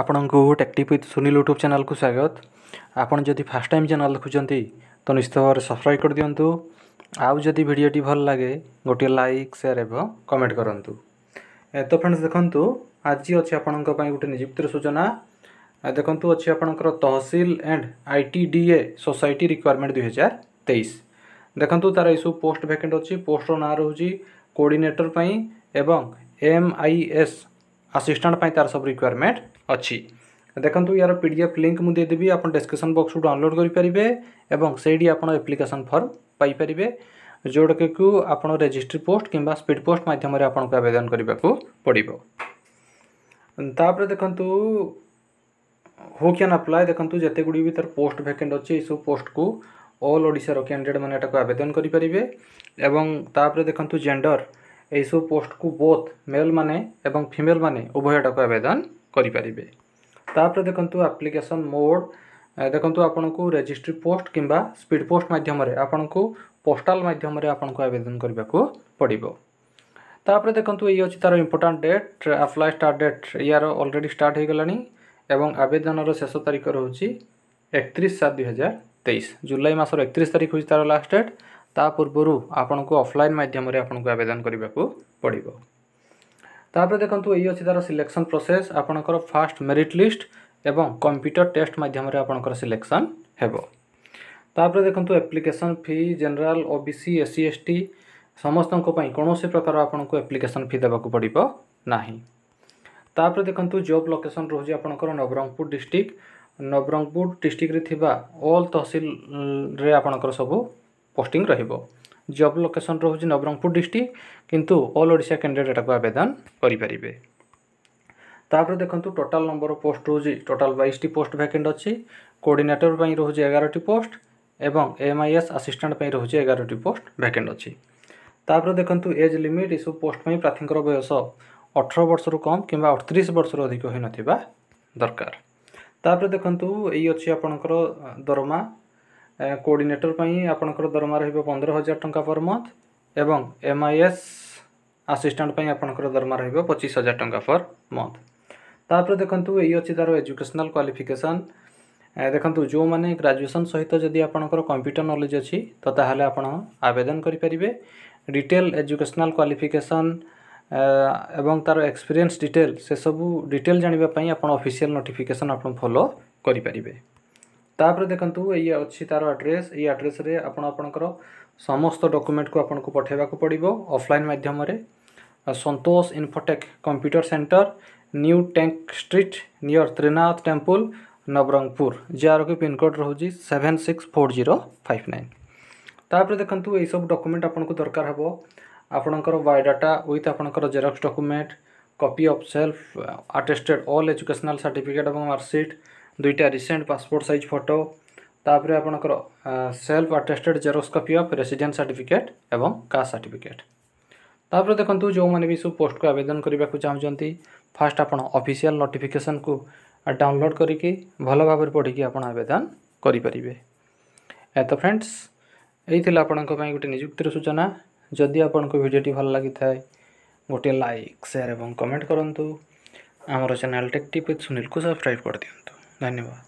ଆପଣଙ୍କୁ ଟେକ୍ଟିଭ୍ with Sunil YouTube ଚ୍ୟାନେଲ୍କୁ ସ୍ୱାଗତ ଆପଣ ଯଦି ଫାର୍ଷ୍ଟ ଟାଇମ୍ ଚ୍ୟାନେଲ୍ ଦେଖୁଛନ୍ତି ତ ନିଶ୍ଚିତ ଭାବରେ ସବସ୍କ୍ରାଇବ୍ କରିଦିଅନ୍ତୁ ଆଉ ଯଦି ଭିଡ଼ିଓଟି ଭଲ ଲାଗେ ଗୋଟିଏ ଲାଇକ୍ ସେୟାର୍ ଏବଂ କମେଣ୍ଟ କରନ୍ତୁ ତ ଫ୍ରେଣ୍ଡସ୍ ଦେଖନ୍ତୁ ଆଜି ଅଛି ଆପଣଙ୍କ ପାଇଁ ଗୋଟେ ନିଯୁକ୍ତିର ସୂଚନା ଦେଖନ୍ତୁ ଅଛି ଆପଣଙ୍କର tahsil and I T D A society requirement ଦୁଇହଜାର ତେଇଶ ଦେଖନ୍ତୁ ତା'ର ଏସବୁ ପୋଷ୍ଟ ଭ୍ୟାକେଣ୍ଟ ଅଛି ପୋଷ୍ଟର ନାଁ ରହୁଛି କୋଡ଼ିନେଟର ପାଇଁ ଏବଂ ଏମ୍ ଆଇ ଏସ୍ ଆସିଷ୍ଟାଣ୍ଟ ପାଇଁ ତା'ର ସବୁ ରିକ୍ୱାରମେଣ୍ଟ ଅଛି ଦେଖନ୍ତୁ ୟାର ପି ଡି ଏଫ୍ ଲିଙ୍କ୍ ମୁଁ ଦେଇଦେବି ଆପଣ ଡେସ୍କ୍ରିପସନ୍ ବକ୍ସରୁ ଡାଉନଲୋଡ଼୍ କରିପାରିବେ ଏବଂ ସେଇଠି ଆପଣ ଆପ୍ଲିକେସନ୍ ଫର୍ମ ପାଇପାରିବେ ଯେଉଁଟାକି ଆପଣ ରେଜିଷ୍ଟ୍ରି ପୋଷ୍ଟ କିମ୍ବା ସ୍ପିଡ଼୍ ପୋଷ୍ଟ ମାଧ୍ୟମରେ ଆପଣଙ୍କୁ ଆବେଦନ କରିବାକୁ ପଡ଼ିବ ତାପରେ ଦେଖନ୍ତୁ ହୁ କ୍ୟାନ୍ ଆପ୍ଲାଏ ଦେଖନ୍ତୁ ଯେତେ ଗୁଡ଼ିଏ ବି ତା'ର ପୋଷ୍ଟ ଭ୍ୟାକେଣ୍ଟ ଅଛି ଏଇସବୁ ପୋଷ୍ଟକୁ ଅଲ୍ ଓଡ଼ିଶାର କ୍ୟାଣ୍ଡିଡ଼େଟ୍ ମାନେ ଏଟାକୁ ଆବେଦନ କରିପାରିବେ ଏବଂ ତାପରେ ଦେଖନ୍ତୁ ଜେଣ୍ଡର ଏହିସବୁ ପୋଷ୍ଟକୁ ବୋଥ୍ ମେଲ୍ ମାନେ ଏବଂ ଫିମେଲ୍ ମାନେ ଉଭୟ ଏଟାକୁ ଆବେଦନ କରିପାରିବେ ତାପରେ ଦେଖନ୍ତୁ ଆପ୍ଲିକେସନ୍ ମୋଡ଼ ଦେଖନ୍ତୁ ଆପଣଙ୍କୁ ରେଜିଷ୍ଟ୍ରି ପୋଷ୍ଟ କିମ୍ବା ସ୍ପିଡ଼ ପୋଷ୍ଟ ମାଧ୍ୟମରେ ଆପଣଙ୍କୁ ପୋଷ୍ଟାଲ ମାଧ୍ୟମରେ ଆପଣଙ୍କୁ ଆବେଦନ କରିବାକୁ ପଡ଼ିବ ତାପରେ ଦେଖନ୍ତୁ ଏଇ ଅଛି ତା'ର important date apply start date ଏହାର ଅଲରେଡ଼ି ଷ୍ଟାର୍ଟ ହୋଇଗଲାଣି ଏବଂ ଆବେଦନର ଶେଷ ତାରିଖ ରହୁଛି ଏକତିରିଶ ସାତ ଦୁଇହଜାର ତେଇଶ ଜୁଲାଇ ମାସର ଏକତିରିଶ ତାରିଖ ହେଉଛି ତା'ର ଲାଷ୍ଟ ଡେଟ୍ ତା ପୂର୍ବରୁ ଆପଣଙ୍କୁ ଅଫଲାଇନ୍ ମାଧ୍ୟମରେ ଆପଣଙ୍କୁ ଆବେଦନ କରିବାକୁ ପଡ଼ିବ ତାପରେ ଦେଖନ୍ତୁ ଏଇ ଅଛି ତା'ର ସିଲେକ୍ସନ୍ ପ୍ରୋସେସ୍ ଆପଣଙ୍କର ଫାଷ୍ଟ ମେରିଟ୍ ଲିଷ୍ଟ ଏବଂ କମ୍ପ୍ୟୁଟର ଟେଷ୍ଟ ମାଧ୍ୟମରେ ଆପଣଙ୍କର ସିଲେକ୍ସନ୍ ହେବ ତାପରେ ଦେଖନ୍ତୁ application fee general O B C S C S T ସମସ୍ତଙ୍କ ପାଇଁ କୌଣସି ପ୍ରକାର ଆପଣଙ୍କୁ ଆପ୍ଲିକେସନ୍ ଫି ଦେବାକୁ ପଡ଼ିବ ନାହିଁ ତାପରେ ଦେଖନ୍ତୁ ଜବ୍ ଲୋକେସନ୍ ରହୁଛି ଆପଣଙ୍କର ନବରଙ୍ଗପୁର ଡିଷ୍ଟ୍ରିକ୍ଟ ନବରଙ୍ଗପୁର ଡିଷ୍ଟ୍ରିକ୍ଟରେ ଥିବା ଅଲ୍ ତହସିଲରେ ଆପଣଙ୍କର ସବୁ ପୋଷ୍ଟିଂ ରହିବ জব লোকেসন রয়েছে নবরঙ্গপুর ডিস্ট্রিক্ট কিন্তু অল ওড়িশা ক্যান্ডিডেট এটাকে আবেদন করে তাপরে দেখুন টোটাল নম্বর পোস্ট রয়েছে টোটাল বাইশটি পোস্ট ভ্যাকেন্ট অছি কোর্ডিনেটর পাই রয়েছে এগারোটি পোস্ট এবং এমআইএস আসিষ্টান্ট পাই রয়েছে এগারোটি পোস্ট ভ্যাকেন্ট অছি তাপরে দেখুন এজ লিমিট এসব পোস্ট পাই প্রার্থীঙ্কর বয়স অঠর বর্ষর কম কিংবা অঠতিরিশ বর্ষর অধিক হয়ে নথিবা দরকার তাপরে দেখুন এই অছি আপনার দরমা କୋଡ଼ିନେଟର ପାଇଁ ଆପଣଙ୍କର ଦରମା ରହିବ ପନ୍ଦର ହଜାର ଟଙ୍କା ପର୍ ମନ୍ଥ ଏବଂ ଏମ୍ ଆଇ ଏସ୍ ଆସିଷ୍ଟାଣ୍ଟ ପାଇଁ ଆପଣଙ୍କର ଦରମା ରହିବ ପଚିଶ ହଜାର ଟଙ୍କା ପର୍ ମନ୍ଥ ତାପରେ ଦେଖନ୍ତୁ ଏଇ ଅଛି ତା'ର ଏଜୁକେସନାଲ୍ କ୍ୱାଲିଫିକେସନ୍ ଦେଖନ୍ତୁ ଯେଉଁମାନେ ଗ୍ରାଜୁଏସନ୍ ସହିତ ଯଦି ଆପଣଙ୍କର କମ୍ପ୍ୟୁଟର ନଲେଜ୍ ଅଛି ତ ତାହେଲେ ଆପଣ ଆବେଦନ କରିପାରିବେ ଡିଟେଲ୍ ଏଜୁକେସନାଲ୍ କ୍ୱାଲିଫିକେସନ୍ ଏବଂ ତା'ର ଏକ୍ସପିରିଏନ୍ସ ଡିଟେଲ୍ ସେସବୁ ଡିଟେଲ୍ ଜାଣିବା ପାଇଁ ଆପଣ ଅଫିସିଆଲ୍ ନୋଟିଫିକେସନ୍ ଆପଣ ଫଲୋ କରିପାରିବେ ତାପରେ ଦେଖନ୍ତୁ ଏଇ ଅଛି ତା'ର ଆଡ୍ରେସ୍ ଏଇ ଆଡ୍ରେସ୍ରେ ଆପଣ ଆପଣଙ୍କର ସମସ୍ତ ଡକୁମେଣ୍ଟକୁ ଆପଣଙ୍କୁ ପଠାଇବାକୁ ପଡ଼ିବ ଅଫଲାଇନ୍ ମାଧ୍ୟମରେ Santosh Infotech computer centre new tech street near Trinath temple Nabarangpur ଯାହାର କି ପିନ୍କୋଡ଼୍ ରହୁଛି seven six four zero five nine ତାପରେ ଦେଖନ୍ତୁ ଏଇସବୁ ଡକୁମେଣ୍ଟ ଆପଣଙ୍କୁ ଦରକାର ହେବ ଆପଣଙ୍କର ବାୟୋଡାଟା ୱିଥ୍ ଆପଣଙ୍କର xerox document copy of self attested all educational certificate ଏବଂ ମାର୍କସିଟ୍ দুইটা রিসেন্ট পাসপোর্ট সাইজ ফটো তাপরে আপনার self attested xerox copy of resident certificate এবং কাস্ট সার্টিফিকেট তাপরে দেখুন যে মানে সব পোস্টক আবেদন করা চাহুমান ফার্স্ট আপনার অফিসিয়াল নোটিফিকেসন কু ডাউনলোড করিকি ভালো ভাবে পড়ি আপনার আবেদন করে পারে এত ফ্রেন্ডস এই লা আপনার গোটে নিযুক্তির সূচনা যদি আপনার ভিডিওটি ভালো লাগি থাকে গোটিয়ে লাইক সেয়ার এবং কমেন্ট করতু আমার চ্যানেল টেক টিপ উইথ সুনীলকে সবসক্রাইব করে দিও धन्यवाद